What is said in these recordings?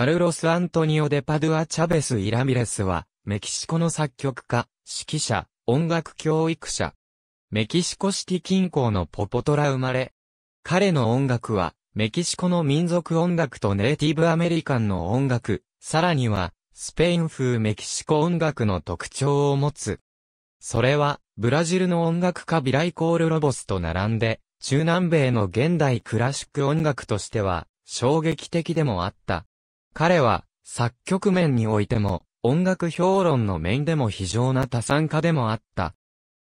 カルロス・アントニオ・デ・パドゥア・チャベス・イラミレスは、メキシコの作曲家、指揮者、音楽教育者。メキシコシティ近郊のポポトラ生まれ。彼の音楽は、メキシコの民族音楽とネイティブアメリカンの音楽、さらには、スペイン風メキシコ音楽の特徴を持つ。それは、ブラジルの音楽家ビライコール・ロボスと並んで、中南米の現代クラシック音楽としては、衝撃的でもあった。彼は、作曲面においても、音楽評論の面でも非常な多産家でもあった。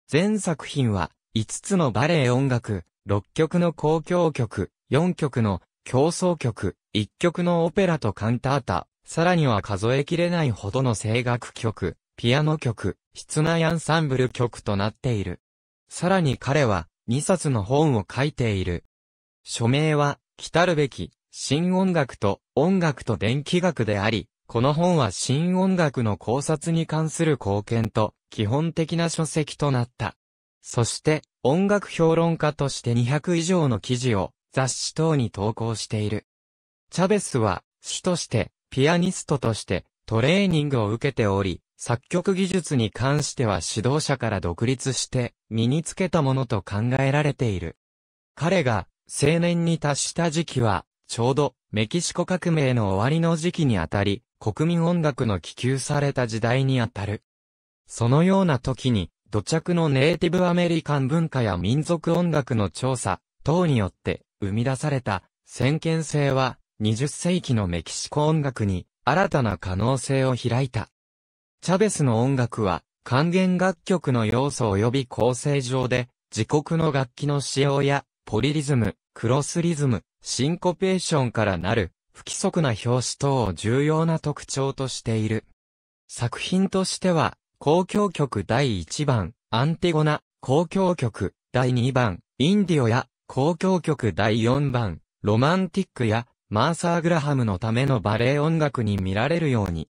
全作品は、5つのバレエ音楽、6曲の公共曲、4曲の競争曲、1曲のオペラとカンタータ、さらには数えきれないほどの声楽曲、ピアノ曲、室内アンサンブル曲となっている。さらに彼は、2冊の本を書いている。署名は、来たるべき、新音楽と音楽と電気学であり、この本は新音楽の考察に関する貢献と基本的な書籍となった。そして、音楽評論家として200以上の記事を雑誌等に投稿している。チャベスは、主として、ピアニストとして、トレーニングを受けており、作曲技術に関しては指導者から独立して、身につけたものと考えられている。彼が、青年に達した時期は、ちょうどメキシコ革命の終わりの時期にあたり、国民音楽の希求された時代にあたる。そのような時に、土着のネイティブアメリカン文化や民族音楽の調査等によって生み出された先見性は20世紀のメキシコ音楽に新たな可能性を開いた。チャベスの音楽は還元楽曲の要素及び構成上で自国の楽器の使用やポリリズム、クロスリズム、シンコペーションからなる不規則な表紙等を重要な特徴としている。作品としては、公共曲第1番、アンティゴナ、公共曲第2番、インディオや、公共曲第4番、ロマンティックや、マーサー・グラハムのためのバレエ音楽に見られるように。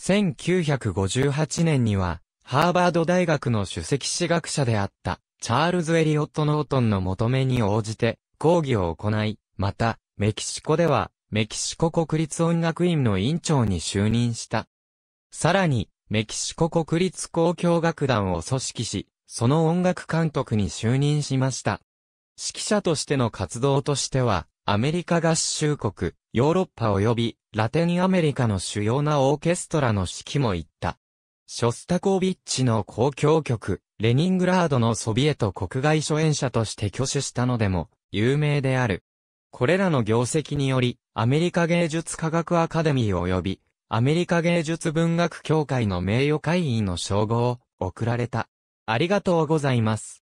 1958年には、ハーバード大学の首席史学者であった、チャールズ・エリオット・ノートンの求めに応じて、講義を行い、また、メキシコでは、メキシコ国立音楽院の院長に就任した。さらに、メキシコ国立交響楽団を組織し、その音楽監督に就任しました。指揮者としての活動としては、アメリカ合衆国、ヨーロッパ及び、ラテンアメリカの主要なオーケストラの指揮も行った。ショスタコービッチの交響曲、レニングラードのソビエト国外初演者として挙手したのでも、有名である。これらの業績により、アメリカ芸術科学アカデミー及び、アメリカ芸術文学協会の名誉会員の称号を贈られた。ありがとうございます。